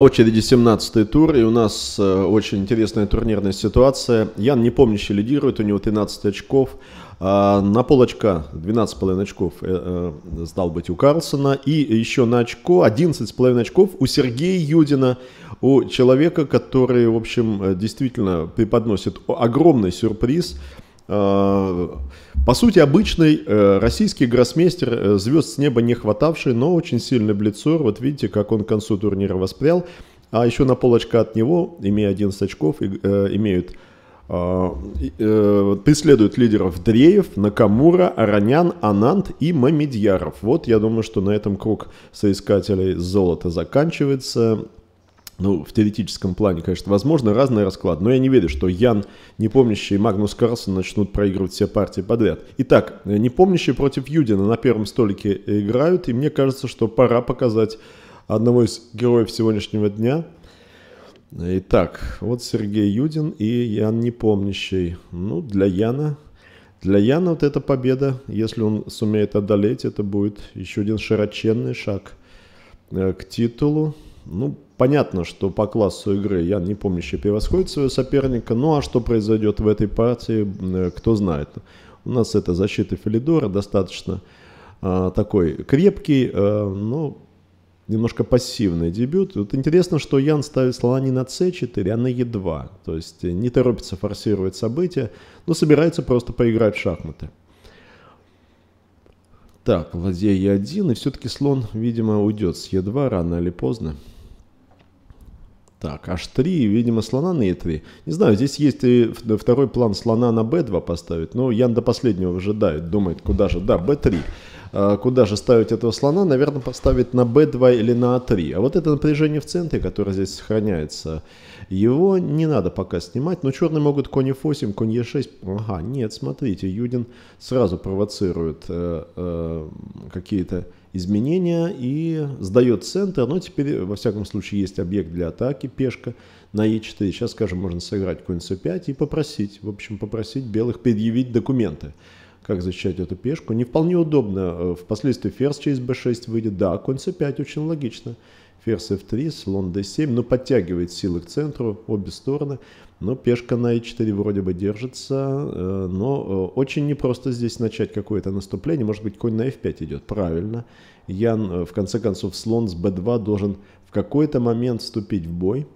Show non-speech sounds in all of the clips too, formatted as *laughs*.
очереди 17-й тур, и у нас э, очень интересная турнирная ситуация. Ян не Непомнящий лидирует, у него 13 очков. А, на полочка 12,5 очков э, э, стал быть у Карлсона. И еще на очко 11,5 очков у Сергея Юдина. У человека, который, в общем, действительно преподносит огромный сюрприз – Э, по сути, обычный э, российский гроссмейстер, э, звезд с неба не хватавший, но очень сильный блицор. Вот видите, как он к концу турнира воспрял. А еще на полочка от него, имея 11 очков, имеют преследуют лидеров Дреев, Накамура, Аронян, Анант и Мамедьяров. Вот я думаю, что на этом круг соискателей золота заканчивается ну, в теоретическом плане, конечно, возможно, разный расклад, но я не верю, что Ян, непомнящий и Магнус Карлсон начнут проигрывать все партии подряд. Итак, э, непомнящие против Юдина на первом столике играют, и мне кажется, что пора показать одного из героев сегодняшнего дня. Итак, вот Сергей Юдин и Ян Непомнящий. Ну, для Яна для Яна вот эта победа, если он сумеет одолеть, это будет еще один широченный шаг э, к титулу. Ну, понятно, что по классу игры Ян не помнящий превосходит своего соперника. Ну, а что произойдет в этой партии, э, кто знает. У нас это защита Филидора достаточно э, такой крепкий, э, но немножко пассивный дебют. Вот интересно, что Ян ставит слона не на c4, а на e2. То есть не торопится форсировать события, но собирается просто поиграть в шахматы. Так, ладья e1, и все-таки слон, видимо, уйдет с e2 рано или поздно. Так, h3, видимо, слона на e3. Не знаю, здесь есть и второй план слона на b2 поставить, но Ян до последнего выжидает, думает, куда же, да, b3. А, куда же ставить этого слона? Наверное, поставить на b2 или на a3. А, а вот это напряжение в центре, которое здесь сохраняется, его не надо пока снимать, но черные могут конь f8, конь e6. Ага, нет, смотрите, Юдин сразу провоцирует э, э, какие-то изменения и сдает центр. Но теперь, во всяком случае, есть объект для атаки, пешка на e4. Сейчас, скажем, можно сыграть конь c5 и попросить, в общем, попросить белых предъявить документы как защищать эту пешку. Не вполне удобно. Э, впоследствии ферзь через b6 выйдет. Да, конь c5 очень логично. Ферзь f3, слон d7, ну подтягивает силы к центру, обе стороны. Но ну, пешка на e4 вроде бы держится, э, но э, очень непросто здесь начать какое-то наступление. Может быть, конь на f5 идет, правильно. Ян, э, в конце концов, слон с b2 должен в какой-то момент вступить в бой.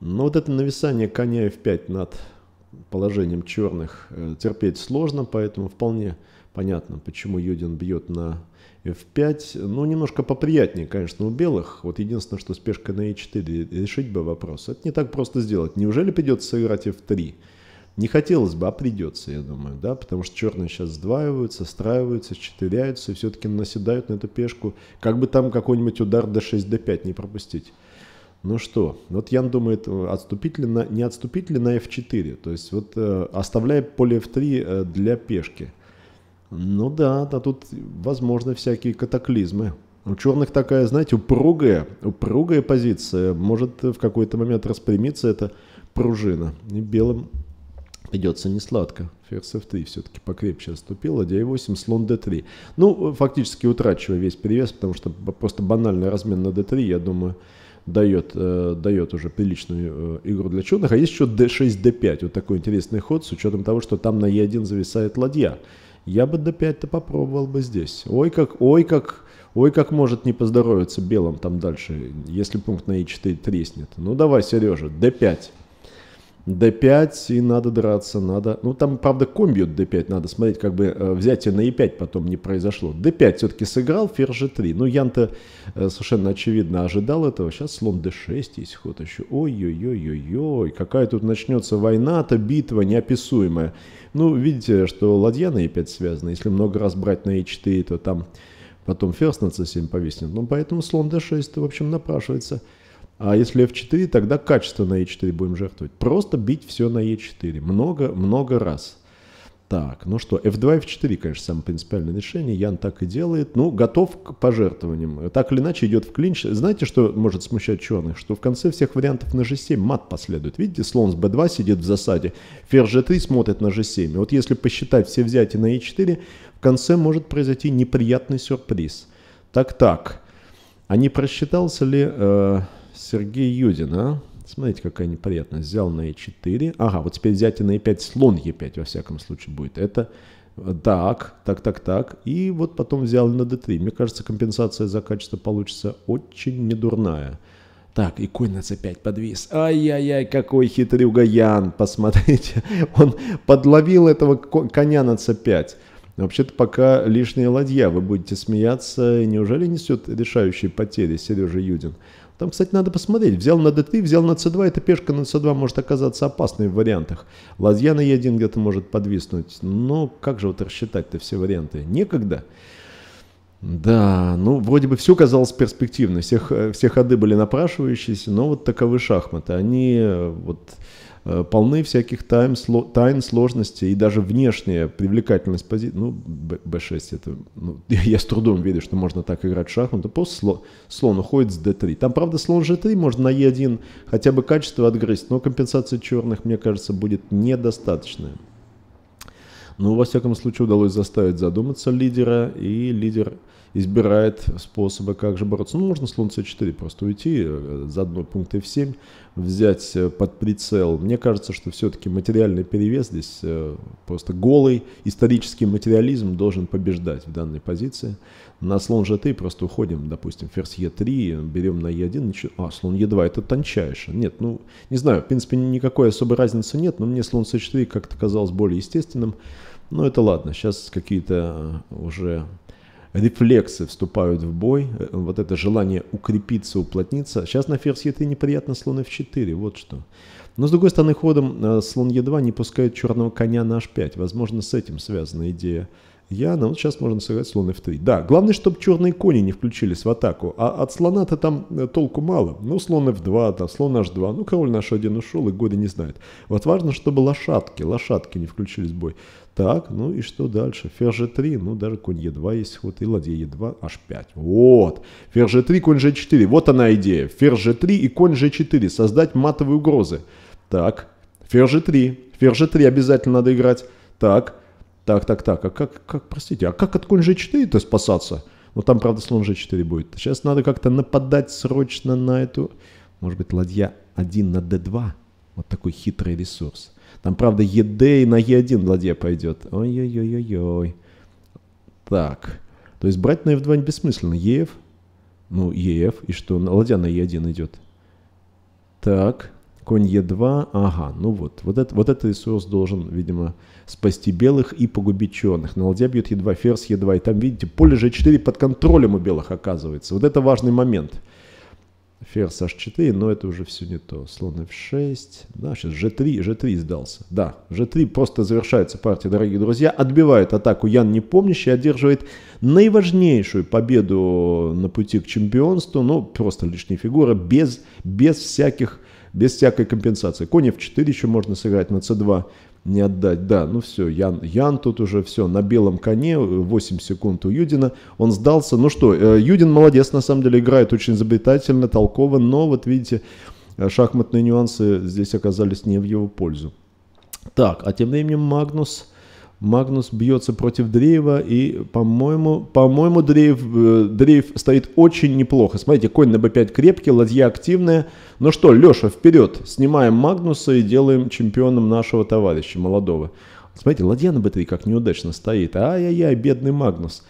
Но вот это нависание коня f5 над положением черных терпеть сложно, поэтому вполне понятно, почему Юдин бьет на F5, э, ну, немножко поприятнее, конечно, у белых. Вот единственное, что спешка на E4 решить бы вопрос. Это не так просто сделать. Неужели придется сыграть F3? Не хотелось бы, а придется, я думаю, да, потому что черные сейчас сдваиваются, страиваются, четыряются и все-таки наседают на эту пешку. Как бы там какой-нибудь удар d6, d5 не пропустить. Ну что, вот Ян думает, э, отступить ли на, не отступить ли на f4, то есть вот э, оставляя поле f3 э, для пешки – ну да, да, тут возможны всякие катаклизмы. У черных такая, знаете, упругая, упругая позиция. Может в какой-то момент распрямиться эта пружина. И белым придется не сладко. Ферзь f3 все-таки покрепче отступил, ладья e8, слон d3. Ну, фактически утрачивая весь перевес, потому что просто банальный размен на d3, я думаю, дает, э, дает уже приличную э, игру для черных. А есть еще d6, d5, вот такой интересный ход, с учетом того, что там на e1 зависает ладья я бы до 5 то попробовал бы здесь. Ой, как, ой, как, ой, как может не поздоровиться белым там дальше, если пункт на e4 треснет. Ну давай, Сережа, d5 d5 и надо драться, надо... Ну, там, правда, конь бьет d5, надо смотреть, как бы э, взятие на e5 потом не произошло. d5 все-таки сыграл, ферзь g3. Ну, Ян-то э, совершенно очевидно ожидал этого. Сейчас слон d6 есть ход еще. Ой-ой-ой-ой-ой, какая тут начнется война-то, битва неописуемая. Ну, видите, что ладья на e5 связана. Если много раз брать на e4, то там потом ферзь на c7 повиснет. Ну, поэтому слон d6, в общем, напрашивается... А если F4, тогда качество на E4 будем жертвовать. Просто бить все на E4. Много-много раз. Так, ну что, F2, F4, конечно, самое принципиальное решение. Ян так и делает. Ну, готов к пожертвованиям. Так или иначе идет в клинч. Знаете, что может смущать черных? Что в конце всех вариантов на G7 мат последует. Видите, слон с B2 сидит в засаде. Ферзь G3 смотрит на G7. И вот если посчитать все взятия на E4, в конце может произойти неприятный сюрприз. Так-так. А не просчитался ли... Э Сергей Юдин, а? Смотрите, какая неприятность. Взял на e4. Ага, вот теперь взятие на e5, слон e5 во всяком случае будет. Это так, так, так, так. И вот потом взял на d3. Мне кажется, компенсация за качество получится очень недурная. Так, и конь на c5 подвис. Ай-яй-яй, какой хитрюга Ян, посмотрите. *laughs* Он подловил этого коня на c5. Вообще-то пока лишняя ладья, вы будете смеяться. Неужели несет решающие потери Сережа Юдин? Там, кстати, надо посмотреть. Взял на d3, взял на c2. Эта пешка на c2 может оказаться опасной в вариантах. Ладья на e1 где-то может подвиснуть. Но как же вот рассчитать-то все варианты? Некогда. Да, ну вроде бы все казалось перспективно. Всех, э, все ходы были напрашивающиеся, но вот таковы шахматы. Они э, вот Э, полны всяких тайм сло, тайн сложностей и даже внешняя привлекательность позиции. Ну, b6 это... Ну, *laughs* я с трудом верю, что можно так играть в шахматы. Просто слон, слон уходит с d3. Там, правда, слон g3, можно на e1 хотя бы качество отгрызть, но компенсация черных, мне кажется, будет недостаточная. Но, ну, во всяком случае, удалось заставить задуматься лидера, и лидер избирает способы, как же бороться. Ну, можно слон c4 просто уйти, э, за одной пункт f7 взять э, под прицел. Мне кажется, что все-таки материальный перевес здесь, э, просто голый исторический материализм должен побеждать в данной позиции. На слон g3 просто уходим, допустим, ферзь e3, берем на e1, ничего... а, слон e2, это тончайше. Нет, ну, не знаю, в принципе, никакой особой разницы нет, но мне слон c4 как-то казалось более естественным. Но это ладно, сейчас какие-то уже рефлексы вступают в бой, э, вот это желание укрепиться, уплотниться. Сейчас на ферзь Е3 неприятно, слон F4, вот что. Но с другой стороны, ходом э, слон Е2 не пускает черного коня на H5. Возможно, с этим связана идея я, ну вот сейчас можно сыграть слон f3. Да, главное, чтобы черные кони не включились в атаку. А от слона-то там э, толку мало. Ну, слон f2, там, слон h2. Ну, король наш один ушел, и годы не знает. Вот важно, чтобы лошадки, лошадки не включились в бой. Так, ну и что дальше? Ферзь g3, ну даже конь e2 есть ход, и ладья e2, h5. Вот, ферзь g3, конь g4, вот она идея. Ферзь g3 и конь g4, создать матовые угрозы. Так, ферзь g3, ферзь g3 обязательно надо играть. Так, так, так, так, а как, как простите, а как от конь g 4 то спасаться? Ну, там, правда, слон G4 будет. Сейчас надо как-то нападать срочно на эту... Может быть, ладья 1 на D2? Вот такой хитрый ресурс. Там, правда, ед и на е 1 ладья пойдет. Ой-ой-ой-ой-ой. Так. То есть брать на F2 бессмысленно. EF. Ну, EF. И что? Ладья на е 1 идет. Так конь Е2, ага, ну вот. Вот это, вот этот ресурс должен, видимо, спасти белых и погубить черных. На ладья бьет Е2, ферзь Е2, и там, видите, поле же 4 под контролем у белых оказывается. Вот это важный момент. Ферзь H4, но это уже все не то. Слон F6, да, сейчас G3, G3 сдался. Да, G3 просто завершается партия, дорогие друзья. Отбивает атаку Ян Непомнящий, одерживает наиважнейшую победу на пути к чемпионству. Ну, просто лишняя фигура без, без всяких без всякой компенсации. Конь f4 еще можно сыграть на c2, не отдать. Да, ну все, Ян, Ян тут уже все, на белом коне, 8 э, секунд у Юдина. Он сдался. Ну что, э, Юдин молодец, на самом деле, играет очень изобретательно, толково, но вот видите, э, шахматные нюансы здесь оказались не в его пользу. Так, а тем временем Магнус Магнус бьется против Дреева, и, по-моему, по-моему, Дреев, э, Дреев стоит очень неплохо. Смотрите, конь на b5 крепкий, ладья активная. Ну что, Леша, вперед! Снимаем Магнуса и делаем чемпионом нашего товарища, молодого. Смотрите, ладья на b3 как неудачно стоит. Ай-яй-яй, бедный Магнус.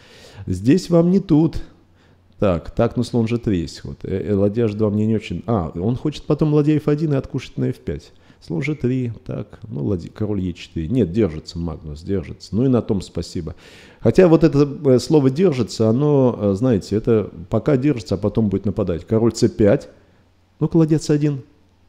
Здесь вам не тут. Так, так, ну слон же 3 есть. Вот. Э -э, ладья же 2 мне не очень... А, он хочет потом ладья f1 и откушать на f5. Слон g3, так, ну, ладья, король e4. Нет, держится Магнус, держится. Ну и на том спасибо. Хотя вот это э, слово «держится», оно, э, знаете, это пока держится, а потом будет нападать. Король c5, ну-ка, ладья c1.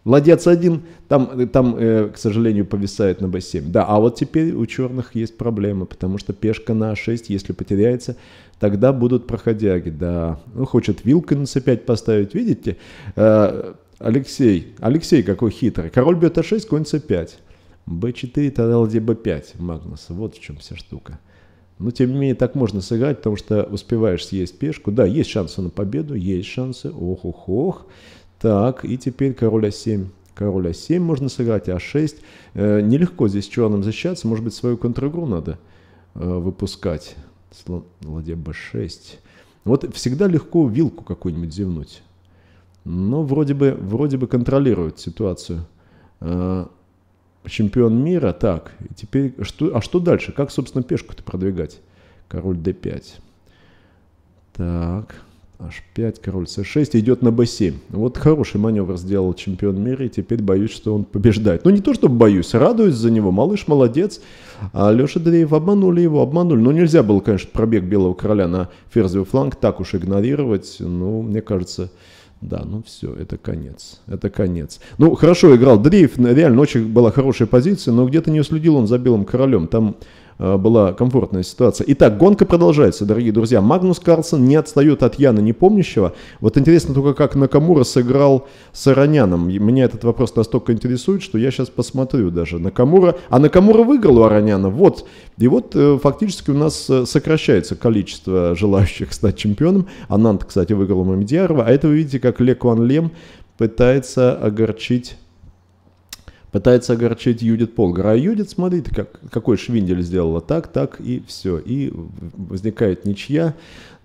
Ладья c1, там, э, там э, к сожалению, повисает на b7. Да, а вот теперь у черных есть проблема, потому что пешка на a6, а если потеряется, тогда будут проходяги, да. Ну, хочет вилка на c5 поставить, видите? Э, Алексей. Алексей какой хитрый. Король бьет А6, конь С5. Б4, тогда ладья Б5, Магнус. Вот в чем вся штука. Но, тем не менее, так можно сыграть, потому что успеваешь съесть пешку. Да, есть шансы на победу, есть шансы. Ох, ох, ох. Так, и теперь король А7. Король А7 можно сыграть, А6. Э, нелегко здесь черным защищаться. Может быть, свою контр-игру надо э, выпускать. Ладья Б6. Вот всегда легко вилку какую-нибудь зевнуть но вроде бы, вроде бы контролирует ситуацию. Э, чемпион мира, так, теперь, что, а что дальше? Как, собственно, пешку-то продвигать? Король d5. Так, h5, король c6, идет на b7. Вот хороший маневр сделал чемпион мира, и теперь боюсь, что он побеждает. Ну, не то, чтобы боюсь, радуюсь за него. Малыш молодец. А Леша Дреев обманули его, обманули. Ну, нельзя было, конечно, пробег белого короля на ферзевый фланг так уж игнорировать. Ну, мне кажется, да, ну все, это конец, это конец. Ну, хорошо играл Дрейф, реально, очень была хорошая позиция, но где-то не уследил он за белым королем. Там Э, была комфортная ситуация. Итак, гонка продолжается, дорогие друзья. Магнус Карлсон не отстает от Яна Непомнящего. Вот интересно только, как Накамура сыграл с Ароняном. Меня этот вопрос настолько интересует, что я сейчас посмотрю даже Накамура. А Накамура выиграл у Ароняна. Вот. И вот э, фактически у нас э, сокращается количество желающих стать чемпионом. Анант, кстати, выиграл у Мамедиарова. А это вы видите, как Лекуан Лем пытается огорчить пытается огорчить Юдит Полгар. А Юдит, смотрите, как, какой швиндель сделала. Так, так и все. И возникает ничья.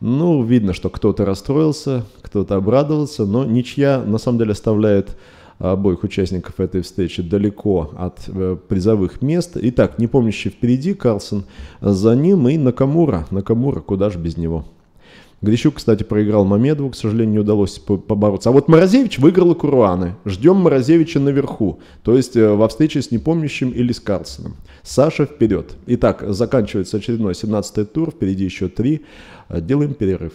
Ну, видно, что кто-то расстроился, кто-то обрадовался, но ничья на самом деле оставляет обоих участников этой встречи далеко от э, призовых мест. Итак, не помнящий впереди Карлсон, за ним и Накамура. Накамура, куда же без него. Грищук, кстати, проиграл Мамедову, к сожалению, не удалось побороться. А вот Морозевич выиграл у Куруаны. Ждем Морозевича наверху, то есть э, во встрече с непомнящим или с Карлсоном. Саша вперед. Итак, заканчивается очередной 17-й тур, впереди еще три. Э, делаем перерыв.